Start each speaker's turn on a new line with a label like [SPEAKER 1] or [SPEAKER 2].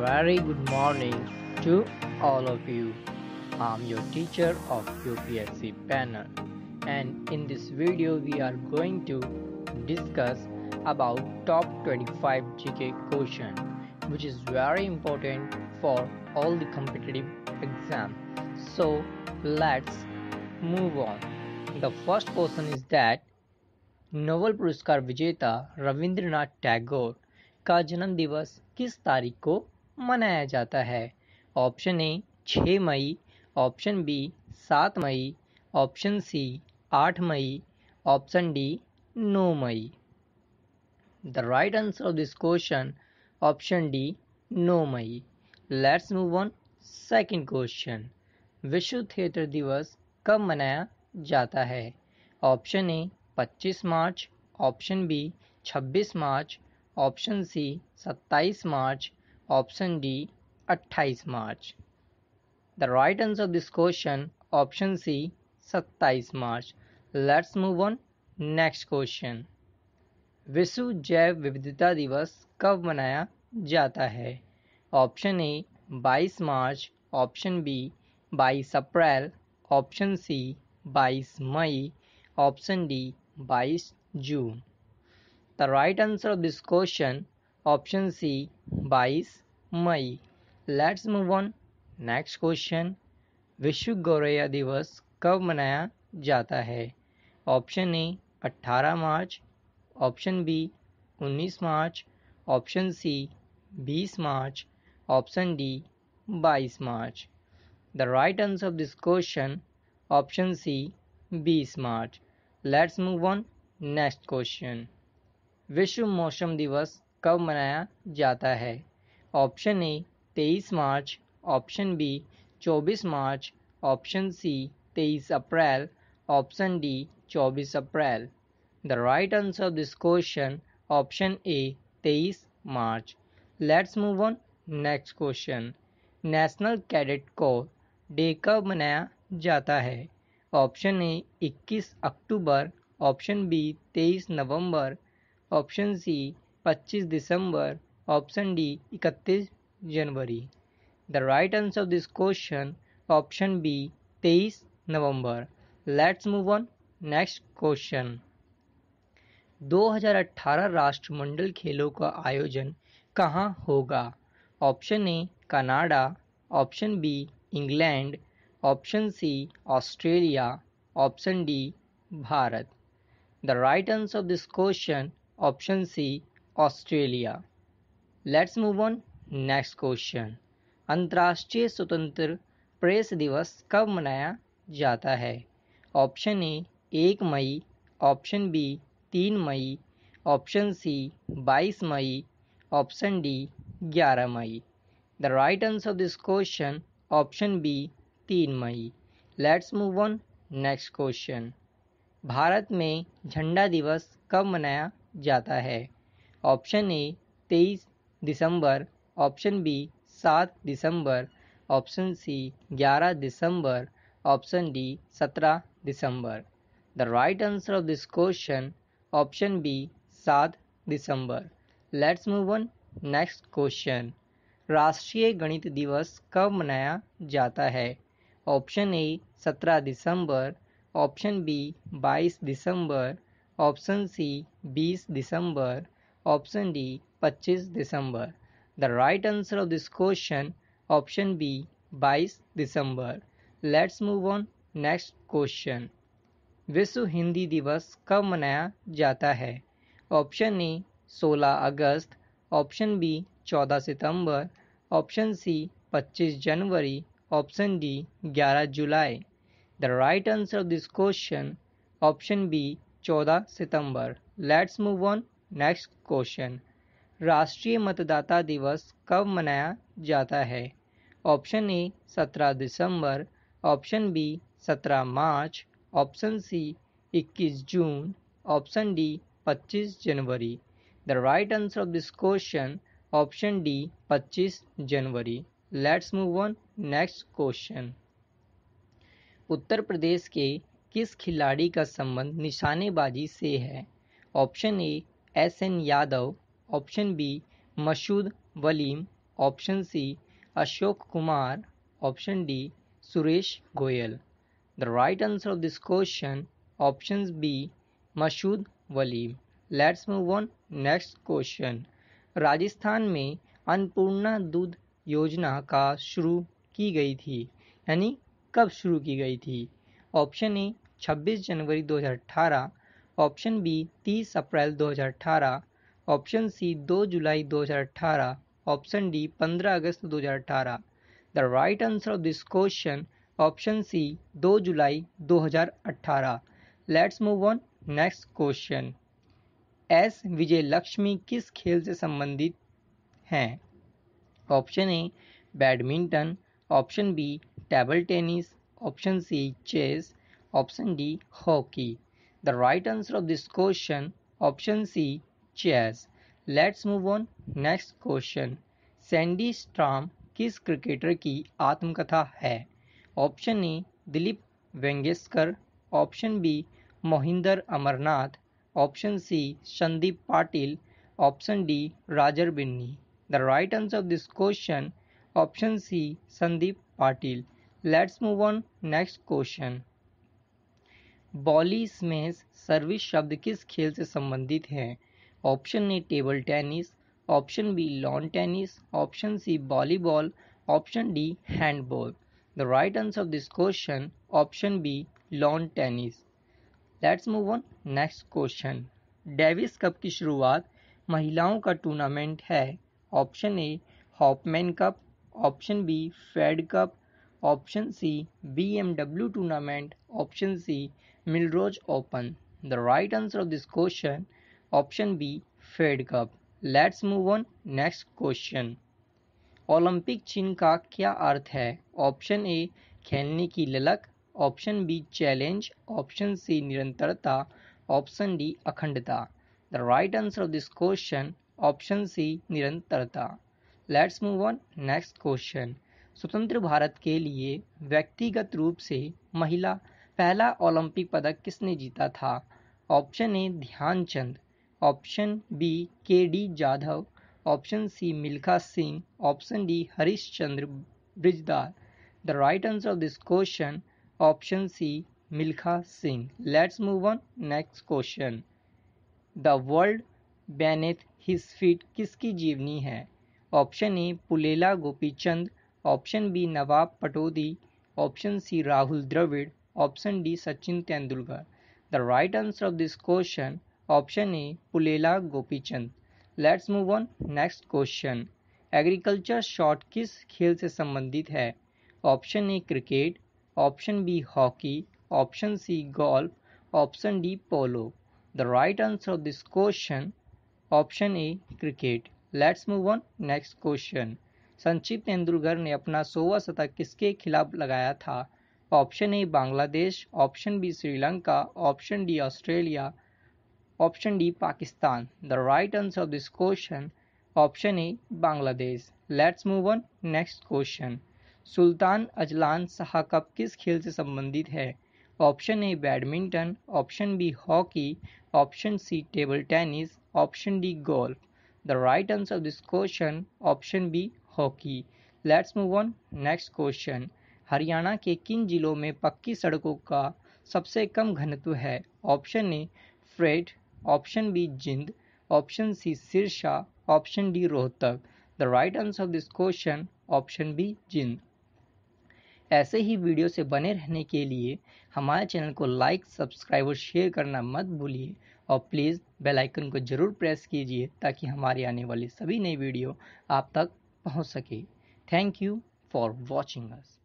[SPEAKER 1] very good morning to all of you. I'm your teacher of UPSC panel and in this video we are going to discuss about top 25 GK question which is very important for all the competitive exam. So let's move on. The first question is that Nobel पुरस्कार विजेता रविंद्रनाथ टैगोर का जन्म किस तारीख को मनाया जाता है ऑप्शन ए 6 मई ऑप्शन बी 7 मई ऑप्शन सी 8 मई ऑप्शन डी 9 मई the right answer of this question option D 9 मई let's move on second question विश्व थिएटर दिवस कब मनाया जाता है option A 25 March option B 26 March option C 27 March option D 28 March the right answer of this question option C 27 March let's move on next question विश्व जैव विविधता दिवस कब मनाया जाता है ऑप्शन ए 22 मार्च ऑप्शन बी 22 अप्रैल ऑप्शन सी 22 मई ऑप्शन डी 22 जून the right answer of this question option C 22 मई let's move on next question विश्व गौरैया दिवस कब मनाया जाता है ऑप्शन ए 18 मार्च ऑप्शन बी 19 मार्च ऑप्शन सी 20 मार्च ऑप्शन डी 22 मार्च the right answer of this question option C 20 मार्च let's move on next question विश्व मौसम दिवस कब मनाया जाता है ऑप्शन ए तेईस मार्च ऑप्शन बी चौबीस मार्च ऑप्शन सी तेईस अप्रैल ऑप्शन डी चौबीस अप्रैल the right answer of this question option A तेईस मार्च let's move on next question national cadet corps day कब मनाया जाता है ऑप्शन ए 21 अक्टूबर ऑप्शन बी 23 नवंबर ऑप्शन सी पच्चीस दिसंबर ऑप्शन डी इकतीस जनवरी the right answer of this question option B तेईस नवंबर let's move on next question 2018 राष्ट्रमंडल खेलों का आयोजन कहाँ होगा option A Canada option B England option C Australia option D Bharat the right answer of this question option C Australia let's move on next question अंतर्राष्ट्रीय स्वतंत्र प्रेस दिवस कब मनाया जाता है ऑप्शन ए एक मई ऑप्शन बी तीन मई ऑप्शन सी बाईस मई ऑप्शन डी ग्यारह मई the right answer of this question option B तीन मई let's move on next question Bharat में झंडा दिवस कब मनाया जाता है ऑप्शन ए तेईस दिसंबर ऑप्शन बी सात दिसंबर ऑप्शन सी ग्यारह दिसंबर ऑप्शन डी सत्रह दिसंबर the right answer of this question option B सात दिसंबर let's move on next question राष्ट्रीय गणित दिवस कब मनाया जाता है ऑप्शन ए सत्रह दिसंबर ऑप्शन बी बाईस दिसंबर ऑप्शन सी बीस दिसंबर ऑप्शन डी 25 दिसंबर the right answer of this question option B 22 दिसंबर let's move on next question विश्व हिंदी दिवस कब मनाया जाता है ऑप्शन ए 16 अगस्त ऑप्शन बी 14 सितंबर ऑप्शन सी 25 जनवरी ऑप्शन डी 11 जुलाई the right answer of this question option B 14 सितंबर let's move on next question राष्ट्रीय मतदाता दिवस कब मनाया जाता है ऑप्शन ए 17 दिसंबर ऑप्शन बी 17 मार्च ऑप्शन सी 21 जून ऑप्शन डी 25 जनवरी the right answer of this question option D 25 जनवरी let's move on next question Uttar Pradesh के किस खिलाड़ी का संबंध निशानेबाजी से है option A S N Yadav option B Mashhood Waleem option C Ashok Kumar option D Suresh Goyal the right answer of this question option B Mashhood Waleem let's move on next question Rajasthan में अन्नपूर्णा दूध योजना का शुरू की गई थी यानी कब शुरू की गई थी ऑप्शन ए 26 जनवरी 2018, ऑप्शन बी 30 अप्रैल 2018 ऑप्शन सी 2 जुलाई 2018 ऑप्शन डी 15 अगस्त 2018 the right answer of this question option C 2 जुलाई 2018 let's move on next question S Vijay Lakshmi किस खेल से संबंधित हैं option A badminton option B table tennis option C chess option D hockey The right answer of this question option C chess. Let's move on next question. Sandy storm किस cricketer की आत्मकथा है option A Dilip Vengsarkar option B Mohinder Amarnath option C Sandeep Patil option D Roger Binny the right answer of this question option C Sandeep Patil let's move on next question volley smash service शब्द किस खेल से संबंधित है option A table tennis option B lawn tennis option C volleyball option D handball the right answer of this question option B lawn tennis let's move on next question Davis cup की शुरुआत महिलाओं का tournament है option A Hopman cup option B Fed cup option C B W tournament option C Millrose open the right answer of this question option B Fed cup let's move on next question Olympic चिन्ह का क्या अर्थ है option ए खेलने की ललक option B challenge option C निरंतरता option D अखंडता the right answer of this question option C निरंतरता let's move on next question स्वतंत्र भारत के लिए व्यक्तिगत रूप से महिला पहला ओलंपिक पदक किसने जीता था option A Dhyanchand option B K D Jadhav option C Milkha Singh option D Harish Chandra Birajdar the right answer of this question option C Milkha Singh let's move on next question the world beneath his feet किसकी जीवनी है option A Pullela Gopichand option B Nawab Pataudi option C Rahul Dravid option D Sachin Tendulkar the right answer of this question option A Pullela Gopichand let's move on next question agriculture shot किस खेल से संबंधित है option A cricket option B hockey option C golf option D polo the right answer of this question option A cricket let's move on next question Sachin Tendulkar ने अपना सोवा शतक किसके खिलाफ लगाया था option A Bangladesh option B Sri Lanka option D Australia option D Pakistan the right answer of this question option A Bangladesh let's move on next question Sultan Azlan Shah cup किस खेल से संबंधित है option A badminton option B hockey option C table tennis option D golf the right answer of this question option B hockey let's move on next question Haryana के किन जिलों में पक्की सड़कों का सबसे कम घनत्व है ऑप्शन ए फ्रेड option B Jind option C Sirsa option D Rohtak the right answer of this question option B Jind ऐसे ही वीडियो से बने रहने के लिए हमारे चैनल को लाइक सब्सक्राइब और शेयर करना मत भूलिए और प्लीज़ बेल आइकन को ज़रूर प्रेस कीजिए ताकि हमारी आने वाली सभी नई वीडियो आप तक पहुंच सके thank you for watching us